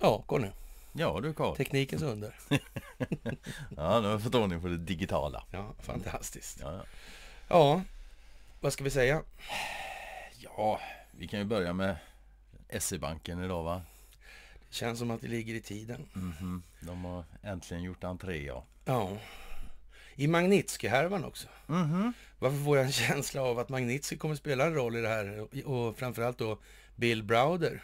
Ja, går nu. Ja du Karl. Teknikens under. ja, nu har vi fått ordning på det digitala. Ja, fantastiskt. Ja, ja. ja, vad ska vi säga? Ja, vi kan ju börja med SE-banken idag va? Det känns som att det ligger i tiden. Mm -hmm. De har äntligen gjort entré ja. Ja. I Magnitsky-härvan också. Mm -hmm. Varför får jag en känsla av att Magnitsky kommer spela en roll i det här och framförallt då Bill Browder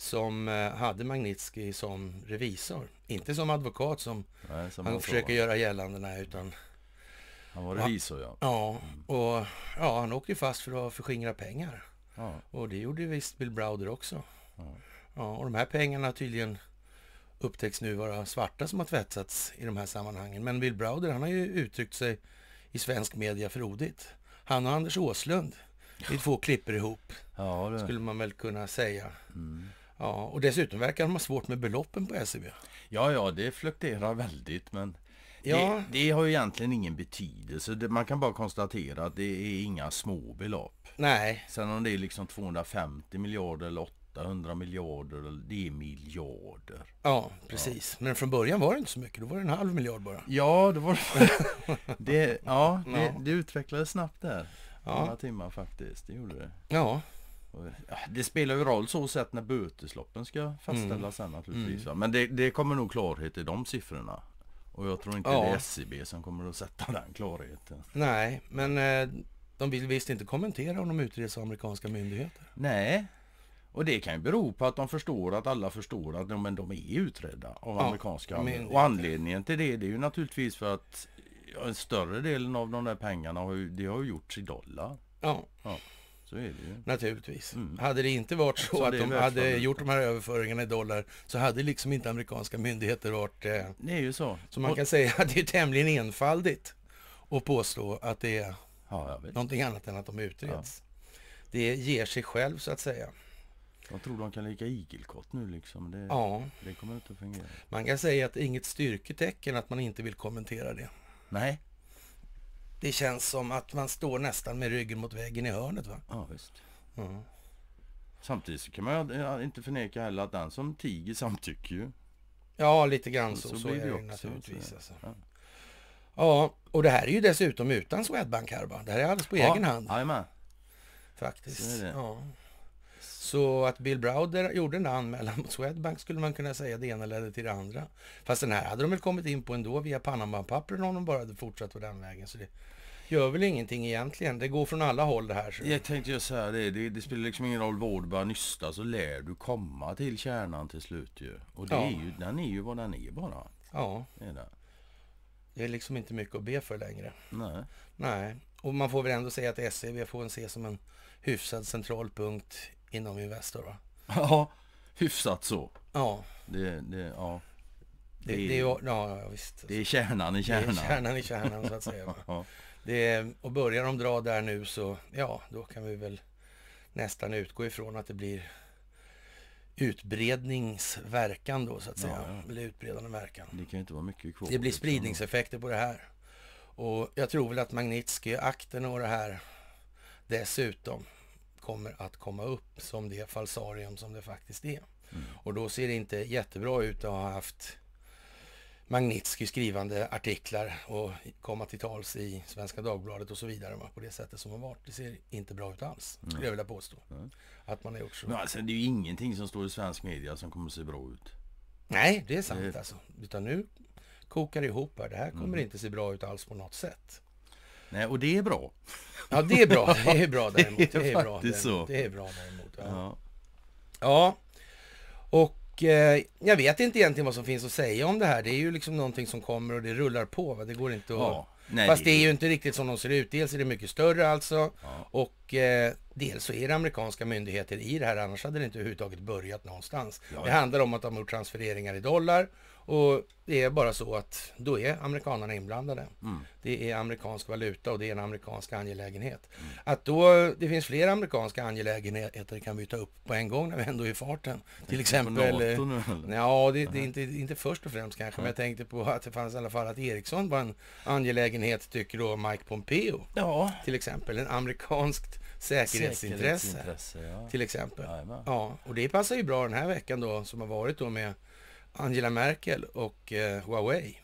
som eh, hade Magnitsky som revisor. Inte som advokat som, Nej, som han försöker göra gällande, utan... Han var revisor, ja. Ja, mm. och ja, han åkte fast för att förskingra pengar. Ja. Och det gjorde visst Bill Browder också. Ja. ja. och de här pengarna tydligen upptäcks nu vara svarta som har tvättats i de här sammanhangen. Men Bill Browder, han har ju uttryckt sig i svensk media frodigt. Han och Anders Åslund, det är två klipper ihop, ja, det... skulle man väl kunna säga. Mm. Ja, och dessutom verkar de ha svårt med beloppen på SEB. Ja, ja, det fluktuerar väldigt, men ja. det, det, har ju egentligen ingen betydelse. Man kan bara konstatera att det är inga små belopp. Nej. Sen om det är liksom 250 miljarder eller 800 miljarder, det är miljarder. Ja, precis. Ja. Men från början var det inte så mycket, då var det en halv miljard bara. Ja, det var det. ja, det, det utvecklades snabbt där. Ja. Några timmar faktiskt, det gjorde det. Ja. Det spelar ju roll så sett när bötesloppen ska fastställas mm. sen naturligtvis. Mm. Men det, det, kommer nog klarhet i de siffrorna. Och jag tror inte ja. det är SCB som kommer att sätta den klarheten. Nej, men eh, de vill visst inte kommentera om de utreds av amerikanska myndigheter. Nej, och det kan ju bero på att de förstår att alla förstår att de, men de är utredda av ja, amerikanska myndigheter. Och anledningen till det, det är ju naturligtvis för att större delen av de där pengarna har ju, det har gjorts i dollar. Ja. ja. Så är det ju. Naturligtvis. Mm. Hade det inte varit så, så att de hade gjort de här överföringarna i dollar så hade liksom inte amerikanska myndigheter varit... Eh, det är ju så. Så man och... kan säga att det är tämligen enfaldigt att påstå att det är ja, någonting annat än att de utreds. Ja. Det ger sig själv så att säga. De tror de kan leka igelkott nu liksom. Det, ja. det kommer inte att fungera. Man kan säga att det är inget styrketecken att man inte vill kommentera det. Nej, det känns som att man står nästan med ryggen mot väggen i hörnet. Va? Ja, visst. Mm. Samtidigt kan man inte förneka heller att den som tiger samtycker ju. Ja, lite grann så. Så, så, så är det naturligtvis. Alltså. Ja. ja. och det här är ju dessutom utan Swedbank här. Va? Det här är alldeles på ja, egen hand. Jajamän. Faktiskt. Ja. Så att Bill Browder gjorde en anmälan mot Swedbank skulle man kunna säga det ena ledde till det andra. Fast den här hade de väl kommit in på ändå via Panama-pappren om de bara hade fortsatt på den vägen. Så det gör väl ingenting egentligen. Det går från alla håll det här. Så. Jag tänkte just säga det, det, det spelar liksom ingen roll vad du börjar nysta så lär du komma till kärnan till slut ju. Och det ja. är ju, den är ju vad den är bara. Ja. Det är, det är liksom inte mycket att be för längre. Nej. Nej. Och man får väl ändå säga att SEB får en se som en hyfsad centralpunkt inom Investor va? Ja, hyfsat så. Ja. Det, det, ja. Det, det, det, är, ja, visst. det är kärnan i kärnan. Det är kärnan i kärnan så att säga. ja. det, och börjar de dra där nu så, ja, då kan vi väl nästan utgå ifrån att det blir utbredningsverkan då så att säga. Ja, ja. Eller utbredande verkan. Det kan ju inte vara mycket kvar. Det blir liksom. spridningseffekter på det här. Och jag tror väl att Magnitsky-akten och det här dessutom kommer att komma upp som det falsarium som det faktiskt är. Mm. Och då ser det inte jättebra ut att ha haft Magnitsky skrivande artiklar och komma till tals i Svenska Dagbladet och så vidare va? på det sättet som har varit. Det ser inte bra ut alls, mm. skulle jag vilja påstå. Mm. Att man har gjort så. Men alltså, det är ju ingenting som står i svensk media som kommer att se bra ut. Nej, det är sant det... alltså. Utan nu kokar det ihop här. Det här kommer mm. inte se bra ut alls på något sätt. Nej, och det är bra. Ja, det är bra. Det är bra däremot. Det är, bra, däremot. Det är bra däremot. Ja. ja. ja. Och eh, jag vet inte egentligen vad som finns att säga om det här. Det är ju liksom någonting som kommer och det rullar på. Va? Det går inte att... Ja. Nej, Fast det är ju inte riktigt som de ser ut. Dels är det mycket större alltså. Ja. Och eh, dels så är det amerikanska myndigheter i det här. Annars hade det inte överhuvudtaget börjat någonstans. Ja, det handlar om att de har gjort transfereringar i dollar och det är bara så att då är amerikanerna inblandade. Mm. Det är amerikansk valuta och det är en amerikansk angelägenhet. Mm. Att då det finns flera amerikanska angelägenheter kan vi ta upp på en gång när vi ändå är i farten. Till exempel... Eh, nu, ja, det, det, är inte, inte först och främst kanske, mm. men jag tänkte på att det fanns i alla fall att Ericsson var en angelägenhet, tycker då Mike Pompeo. Ja. Till exempel, en amerikanskt säkerhetsintresse. säkerhetsintresse ja. Till exempel. Ja, ja, och det passar ju bra den här veckan då, som har varit då med Angela Merkel och eh, Huawei.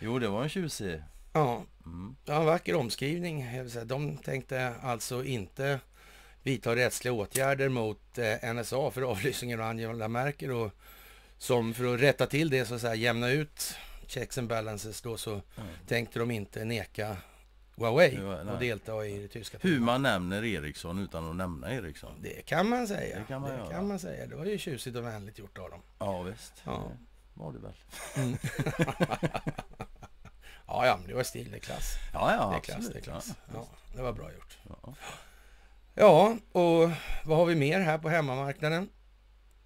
Jo, det var en tjusig. Ja, mm. var en vacker omskrivning. De tänkte alltså inte vidta rättsliga åtgärder mot eh, NSA för avlyssningen av Angela Merkel och som för att rätta till det så att säga jämna ut checks and balances då så mm. tänkte de inte neka Huawei och delta i det tyska Hur man nämner Ericsson utan att nämna Ericsson. Det kan man säga. Det kan man, det, kan man säga. det var ju tjusigt och vänligt gjort av dem. Ja, visst. Ja. Det var det väl. Mm. ja, ja, men det var stil. Det är klass. Ja, ja, det är klass, absolut. Det, är klass. Ja, det var bra gjort. Ja. ja, och vad har vi mer här på hemmamarknaden?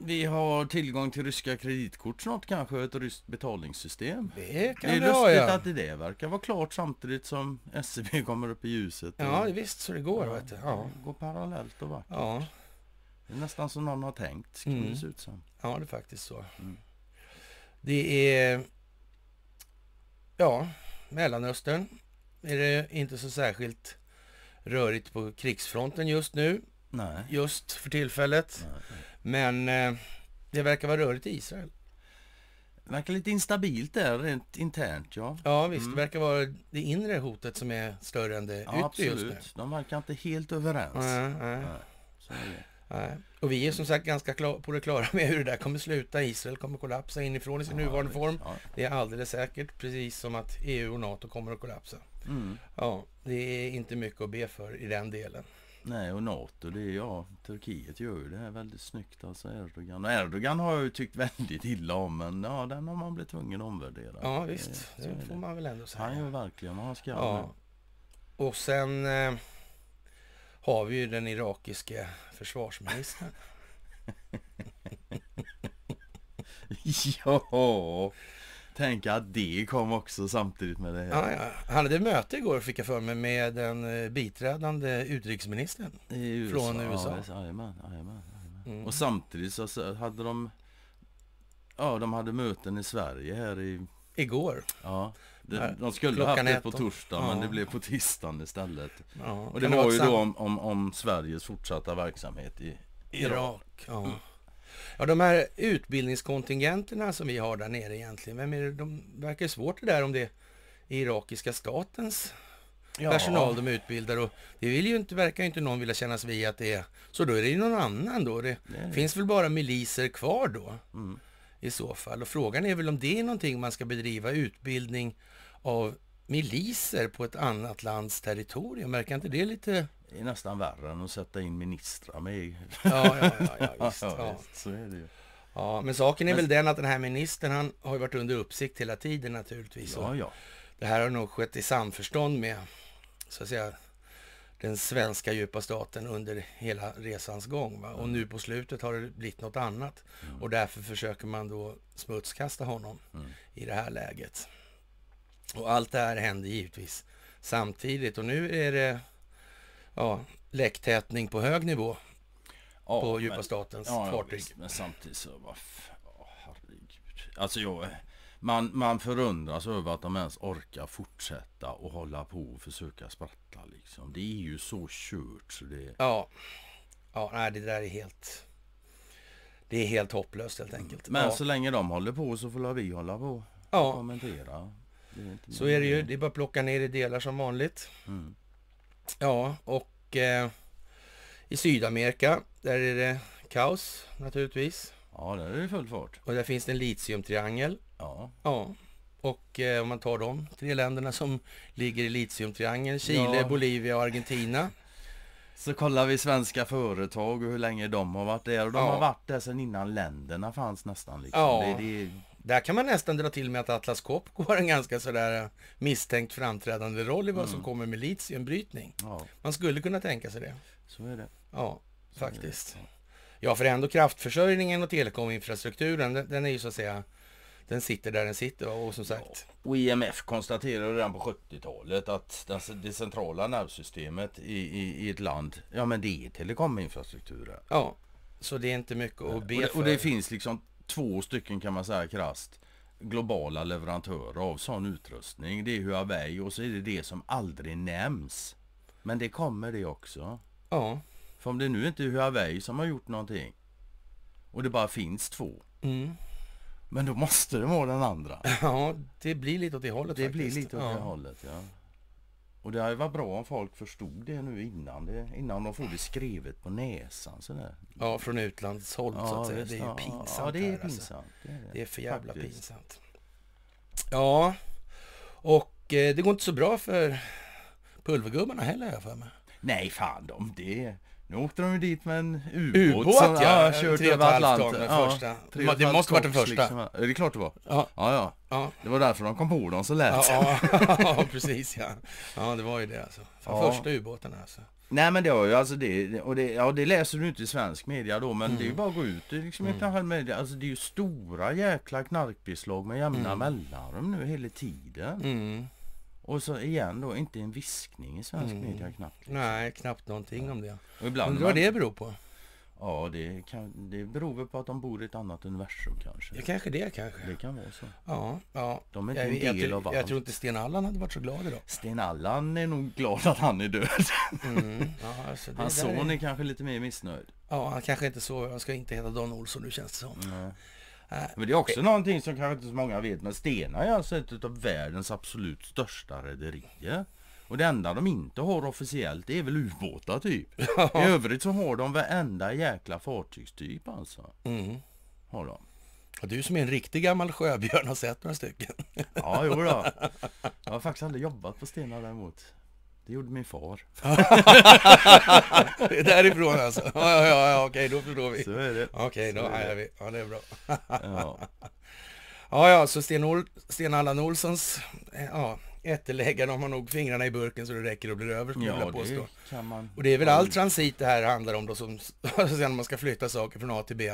Vi har tillgång till ryska kreditkort snart kanske, ett ryskt betalningssystem. Det kan det är lustigt ha, ja. att det verkar vara klart samtidigt som SEB kommer upp i ljuset. Ja, och... visst så det går. Ja, vet du. Ja. Det går parallellt och vackert. Ja. Det är nästan som någon har tänkt, skulle mm. det se ut som. Ja, det är faktiskt så. Mm. Det är... Ja, Mellanöstern är det inte så särskilt rörigt på krigsfronten just nu. Nej. Just för tillfället. Nej. Men eh, det verkar vara rörigt i Israel. Det verkar lite instabilt där rent internt ja. Ja visst, mm. det verkar vara det inre hotet som är större än det ja, yttre absolut. just nu. De verkar inte helt överens. Nej, nej. nej. nej. Och vi är som sagt ganska på det klara med hur det där kommer sluta. Israel kommer kollapsa inifrån i sin ja, nuvarande form. Ja. Det är alldeles säkert, precis som att EU och NATO kommer att kollapsa. Mm. Ja, det är inte mycket att be för i den delen. Nej, och NATO, det är ja, Turkiet gör ju det här väldigt snyggt alltså Erdogan. Och Erdogan har jag ju tyckt väldigt illa om men ja, den har man blivit tvungen att omvärdera. Ja, visst. Det, det får man väl ändå säga. Han gör verkligen, vad han ska ja. Och sen eh, har vi ju den irakiske försvarsministern. ja, tänka att det kom också samtidigt med det här. Ja, ja. Han hade möte igår fick jag för mig med den eh, biträdande utrikesministern USA. från USA. Ja, jajamän, jajamän, mm. Och samtidigt så hade de, ja de hade möten i Sverige här i... Igår. Ja. Det, de skulle ha haft det på torsdag ja. men det blev på tisdagen istället. Ja. Och det kan var ju då om, om, om, Sveriges fortsatta verksamhet i Irak. Irak. Ja. Mm. Ja, de här utbildningskontingenterna som vi har där nere egentligen, vem är det? De verkar svårt det där om det är irakiska statens ja. personal de utbildar och det vill ju inte, verkar ju inte någon vilja kännas vid att det är. Så då är det ju någon annan då. Det Nej. finns väl bara miliser kvar då mm. i så fall. Och frågan är väl om det är någonting man ska bedriva utbildning av miliser på ett annat lands territorium. Verkar inte det lite det är nästan värre än att sätta in ministrar med. Ja, ja, ja, ja, Ja, men saken är men... väl den att den här ministern, han har ju varit under uppsikt hela tiden naturligtvis. Ja, ja. Det här har nog skett i samförstånd med, så att säga, den svenska djupa staten under hela resans gång. Va? Och mm. nu på slutet har det blivit något annat. Mm. Och därför försöker man då smutskasta honom mm. i det här läget. Och allt det här händer givetvis samtidigt. Och nu är det ja, läcktätning på hög nivå ja, på djupa men, statens ja, fartyg. Ja, men samtidigt så, vad oh, herregud. Alltså jag, man, man förundras över att de ens orkar fortsätta och hålla på och försöka spratta liksom. Det är ju så kört så det... Ja, ja nej, det där är helt... Det är helt hopplöst helt enkelt. Men ja. så länge de håller på så får vi hålla på och ja. kommentera. så är det ju. Det är bara att plocka ner i delar som vanligt. Mm. Ja, och eh, i Sydamerika, där är det kaos naturligtvis. Ja, där är det full fart. Och där finns det en litiumtriangel. Ja. Ja. Och eh, om man tar de tre länderna som ligger i litiumtriangeln, Chile, ja. Bolivia och Argentina. Så kollar vi svenska företag och hur länge de har varit där. Och de ja. har varit där sedan innan länderna fanns nästan. Liksom. Ja. Det, det, där kan man nästan dra till med att Atlas Copco har en ganska sådär eh, misstänkt framträdande roll i vad mm. som kommer med litiumbrytning. Ja. Man skulle kunna tänka sig det. Så är det. Ja, Så faktiskt. Det. Ja, för ändå kraftförsörjningen och telekominfrastrukturen, den, den är ju så att säga den sitter där den sitter och som sagt. Ja, och IMF konstaterade redan på 70-talet att det centrala nervsystemet i, i, i, ett land, ja men det är telekominfrastrukturen. Ja, så det är inte mycket att be och det, för. Och det finns liksom två stycken kan man säga krast globala leverantörer av sån utrustning. Det är Huawei och så är det det som aldrig nämns. Men det kommer det också. Ja. För om det nu inte är Huawei som har gjort någonting och det bara finns två. Mm. Men då måste det vara den andra. Ja, det blir lite åt det hållet Det faktiskt. blir lite åt ja. det hållet, ja. Och det varit bra om folk förstod det nu innan, det, innan de får det skrivet på näsan. Sådär. Ja, från utlandshåll ja, så att säga. Det är pinsamt. Ja, det är alltså. pinsamt. alltså. det, är det. det, är för jävla Faktiskt. pinsamt. Ja, och eh, det går inte så bra för pulvergubbarna heller, jag för mig. Nej, fan de det. Nu åkte de ju dit med en ubåt. som, ja, kört över Atlanten. Ja, första. Ja, det måste varit den första. Liksom. Det är klart det var. Ja. Ja, ja. ja. Det var därför de kom på dem så lätt. Ja, ja, precis ja. Ja, det var ju det alltså. Fan, Första ubåten alltså. Nej men det var ju alltså det, och det, ja det läser du inte i svensk media då men mm. det är ju mm. bara att gå ut det är liksom mm. internationell media. Alltså det är ju stora jäkla knarkbeslag med jämna mm. mellanrum nu hela tiden. Mm. Och så igen då, inte en viskning i svensk mm. media knappt. Liksom. Nej, knappt någonting ja. om det. Och ibland Undrar vad man... det beror på? Ja, det, kan, det beror väl på att de bor i ett annat universum kanske. Ja, kanske det kanske. Det kan vara så. Ja, ja. De är inte jag, en del jag, av allt. Jag tror inte Sten Allan hade varit så glad idag. Sten Allan är nog glad att han är död. Mm, ja, alltså Hans son är... är... kanske lite mer missnöjd. Ja, han kanske inte sover. Han ska inte heta Dan Olsson nu känns det som. Nej. Eh, men det är också eh, någonting som kanske inte så många vet men Stena är alltså ett av världens absolut största rederier. Och det enda de inte har officiellt det är väl ubåtar typ. I övrigt så har de varenda jäkla fartygstyp alltså. Mm. Har de. du som är en riktig gammal sjöbjörn har sett några stycken. Ja, jo då. Jag har faktiskt aldrig jobbat på Stena däremot. Det gjorde min far. det är därifrån alltså? Ja, ja, ja, okej, då förstår vi. Så är det. Okej, då hajar vi. Ja, det är bra. ja. ja, ja, så Sten, Ol Sten Allan Olssons eh, ja, ättelägga, de har nog fingrarna i burken så det räcker och blir över, skulle ja, jag påstå. Kan man... Och det är väl all transit det här handlar om då, som, alltså sen man ska flytta saker från A till B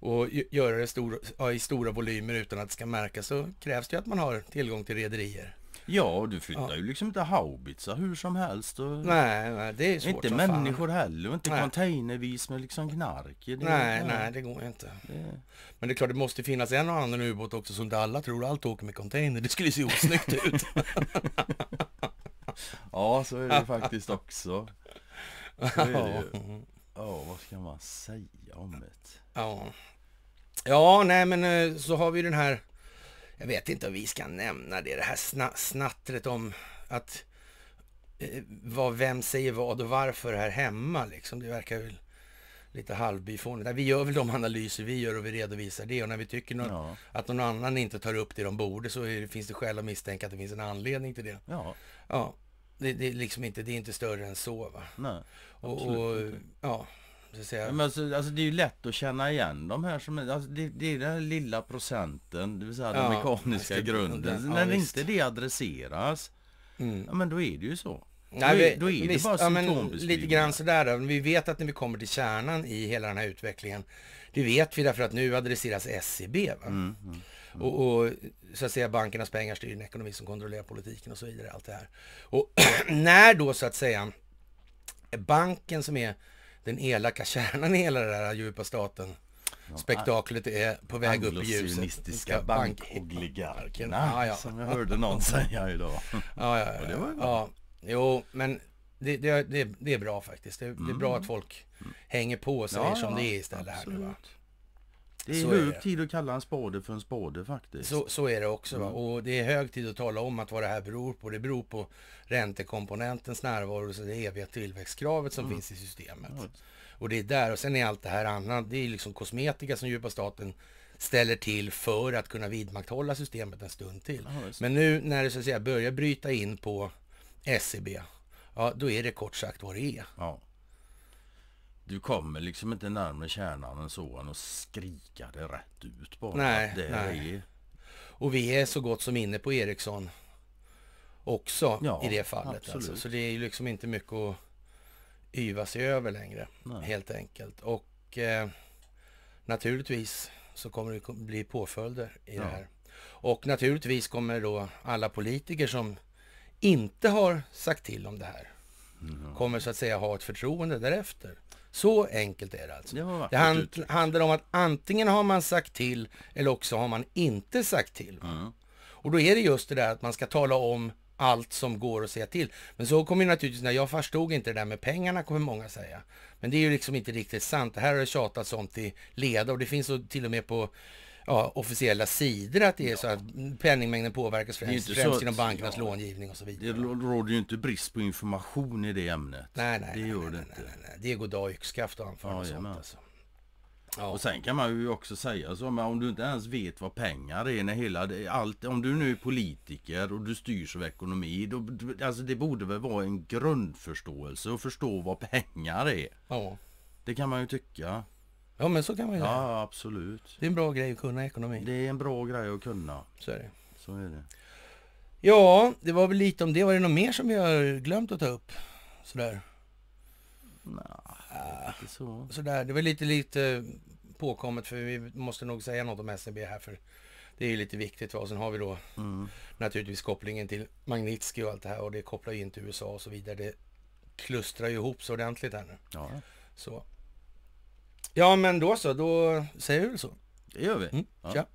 och göra det stor, ja, i stora volymer utan att det ska märkas så krävs det ju att man har tillgång till rederier. Ja, du flyttar ja. ju liksom inte haubitsar hur som helst. Och nej, nej, det är svårt Inte människor fan. heller, inte nej. containervis med liksom knark. Det nej, nej, nej, det går inte. Det. Men det är klart, det måste finnas en och annan ubåt också som inte alla tror allt åker med container. Det skulle se osnyggt ut. ja, så är det faktiskt också. Så är det ju. Ja, vad ska man säga om det? Ja. ja, nej men eh, så har vi den här jag vet inte om vi ska nämna det, det här sna snattret om att eh, vad, vem säger vad och varför här hemma liksom. Det verkar väl lite halvbyfånigt. Vi gör väl de analyser vi gör och vi redovisar det och när vi tycker någon, ja. att någon annan inte tar upp det de borde så det, finns det skäl att misstänka att det finns en anledning till det. Ja. ja det, det, är liksom inte, det är inte större än så. Va? Nej, och, och, ja. Så säga. Men alltså, alltså, det är ju lätt att känna igen de här som, alltså, det, det är den här lilla procenten, det vill säga ja, den mekaniska ska, grunden. ja, När visst. inte det adresseras, mm. ja, men då är det ju så. Nej, då, är, då är visst, det bara symptombeskrivningar. Lite grann sådär. Då. Vi vet att när vi kommer till kärnan i hela den här utvecklingen, det vet vi därför att nu adresseras SCB. E mm, mm, mm, och, och, så att säga bankernas pengar styr en ekonomi som kontrollerar politiken och så vidare. Allt det här. Och när då så att säga banken som är den elaka kärnan i hela det här djupa staten. Spektaklet är på väg upp i ljuset. Anglosynistiska bankogligarkerna ja, ja. som jag hörde någon säga idag. Ja, ja, ja. ja. ja. Jo, men det, det, det, är bra faktiskt. Det, mm. det, är bra mm. att folk hänger på och säger ja, som det är istället absolut. här nu. Va? Det är så hög är tid att kalla en spade för en spade faktiskt. Så, så är det också. Mm. Och det är hög tid att tala om att vad det här beror på. Det beror på räntekomponentens närvaro och det eviga tillväxtkravet som mm. finns i systemet. Mm. Och det är där. Och sen är allt det här annat. Det är liksom kosmetika som djupa staten ställer till för att kunna vidmakthålla systemet en stund till. Men nu när det så att säga börjar bryta in på SEB, ja då är det kort sagt vad det är. Ja. Du kommer liksom inte närmare kärnan än så än att skrika det rätt ut bara. Nej, det nej. Är... Och vi är så gott som inne på Ericsson också ja, i det fallet. Alltså. Så det är ju liksom inte mycket att yva sig över längre, nej. helt enkelt. Och eh, naturligtvis så kommer det bli påföljder i ja. det här. Och naturligtvis kommer då alla politiker som inte har sagt till om det här, mm. kommer så att säga ha ett förtroende därefter. Så enkelt är det alltså. Det, det hand, handlar om att antingen har man sagt till eller också har man inte sagt till. Mm. Och då är det just det där att man ska tala om allt som går att säga till. Men så kommer ju naturligtvis, när jag förstod inte det där med pengarna, kommer många säga. Men det är ju liksom inte riktigt sant. Det här har det tjatats om till leda och det finns till och med på ja, officiella sidor att det är ja. så att penningmängden påverkas främst, främst att, genom bankernas ja, långivning och så vidare. Det råder ju inte brist på information i det ämnet. Nej, nej, det nej, gör nej, det nej, inte. Nej, nej, Det är goddag yxskaft och anförande och sånt alltså. Ja. Och sen kan man ju också säga så, men om du inte ens vet vad pengar är när hela, allt, om du nu är politiker och du styrs av ekonomi, då, alltså det borde väl vara en grundförståelse och förstå vad pengar är. Ja. Det kan man ju tycka. Ja, men så kan man ju säga. absolut. Det är en bra grej att kunna ekonomi. Det är en bra grej att kunna. Så är det. Så är det. Ja, det var väl lite om det. Var det något mer som vi har glömt att ta upp? Sådär. Nej, så. Ah, sådär. Det var lite, lite påkommet för vi måste nog säga något om SEB här för det är ju lite viktigt. Va? sen har vi då mm. naturligtvis kopplingen till Magnitsky och allt det här och det kopplar ju in till USA och så vidare. Det klustrar ju ihop så ordentligt här nu. Ja. Så. Ja, men då så. Då säger vi väl så. Det gör vi. Mm. Ja.